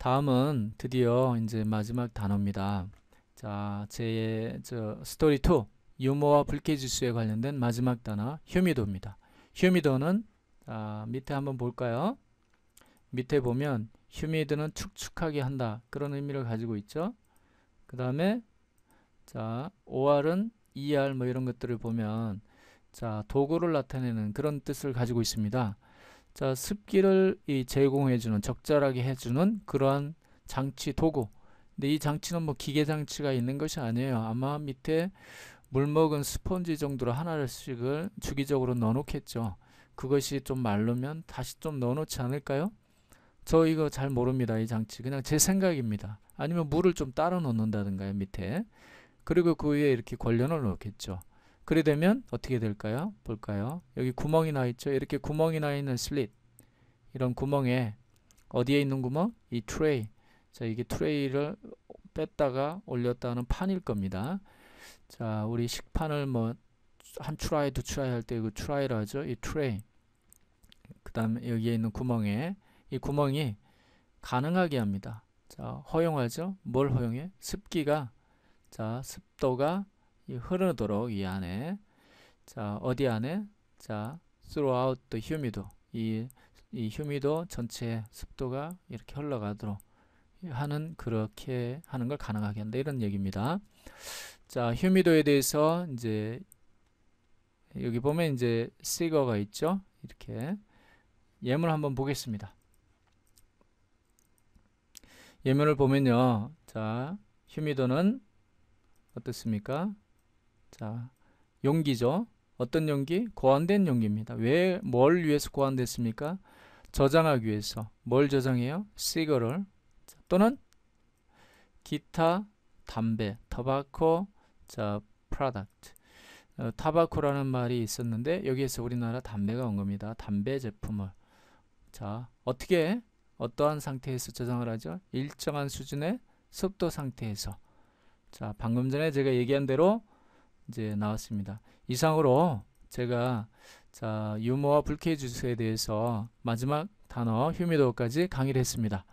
다음은 드디어 이제 마지막 단어입니다. 자, 제 저 스토리 2 유머와 불쾌지수에 관련된 마지막 단어 휴미도입니다. 휴미도는 아, 밑에 한번 볼까요? 밑에 보면 휴미드는 축축하게 한다 그런 의미를 가지고 있죠. 그 다음에 자 OR은 ER 뭐 이런 것들을 보면 자 도구를 나타내는 그런 뜻을 가지고 있습니다. 자, 습기를 이 제공해주는, 적절하게 해주는 그러한 장치, 도구. 근데 이 장치는 뭐 기계 장치가 있는 것이 아니에요. 아마 밑에 물 먹은 스펀지 정도로 하나씩을 주기적으로 넣어놓겠죠. 그것이 좀말르면 다시 좀 넣어놓지 않을까요? 저 이거 잘 모릅니다. 이 장치. 그냥 제 생각입니다. 아니면 물을 좀 따로 넣는다든가요. 밑에. 그리고 그 위에 이렇게 관련을 넣겠죠. 그래 되면 어떻게 될까요? 볼까요? 여기 구멍이 나 있죠. 이렇게 구멍이 나 있는 슬릿. 이런 구멍에 어디에 있는 구멍? 이 트레이 자 이게 트레이를 뺐다가 올렸다 하는 판일 겁니다 자 우리 식판을 뭐 한 트라이 두 트라이 할때그 트라이라 하죠 이 트레이 그다음 여기에 있는 구멍에 이 구멍이 가능하게 합니다 자 허용하죠 뭘 허용해 습기가 자 습도가 이 흐르도록 이 안에 자 어디 안에 자 throughout the humid 이이 휴미도 전체 습도가 이렇게 흘러가도록 하는 그렇게 하는 걸 가능하게 한다 이런 얘기입니다. 자, 휴미도에 대해서 이제 여기 보면 이제 시거가 있죠. 이렇게 예문을 한번 보겠습니다. 예문을 보면요. 자, 휴미도는 어떻습니까? 자, 용기죠. 어떤 용기? 고안된 용기입니다. 왜 뭘 위해서 고안됐습니까? 저장하기 위해서 뭘 저장해요? 시거를 또는 기타, 담배, 타바코, 자, p r o d 어, 타바코라는 말이 있었는데 여기에서 우리나라 담배가 온 겁니다. 담배 제품을 자 어떻게 어떠한 상태에서 저장을 하죠? 일정한 수준의 습도 상태에서 자 방금 전에 제가 얘기한 대로 이제 나왔습니다. 이상으로 제가 자, 유머와 불쾌주수에 대해서 마지막 단어 휴미도까지 강의를 했습니다.